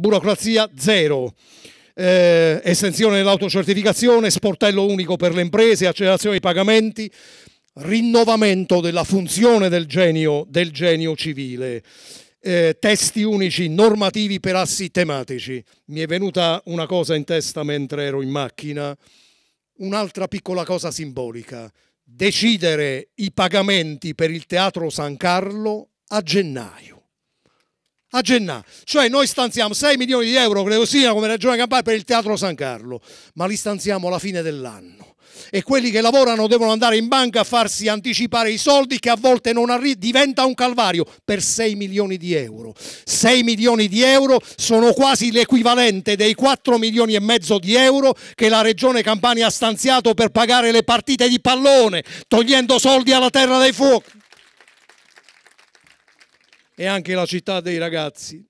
burocrazia zero. Eh, estensione dell'autocertificazione, sportello unico per le imprese, accelerazione dei pagamenti, rinnovamento della funzione del genio, del genio civile, eh, testi unici normativi per assi tematici. Mi è venuta una cosa in testa mentre ero in macchina, un'altra piccola cosa simbolica, decidere i pagamenti per il Teatro San Carlo a gennaio a gennaio. Cioè noi stanziamo 6 milioni di euro, credo sia, come Regione Campania per il Teatro San Carlo, ma li stanziamo alla fine dell'anno. E quelli che lavorano devono andare in banca a farsi anticipare i soldi che a volte non arrivano, diventa un calvario per 6 milioni di euro. 6 milioni di euro sono quasi l'equivalente dei 4 milioni e mezzo di euro che la Regione Campania ha stanziato per pagare le partite di pallone, togliendo soldi alla terra dei fuochi e anche la città dei ragazzi.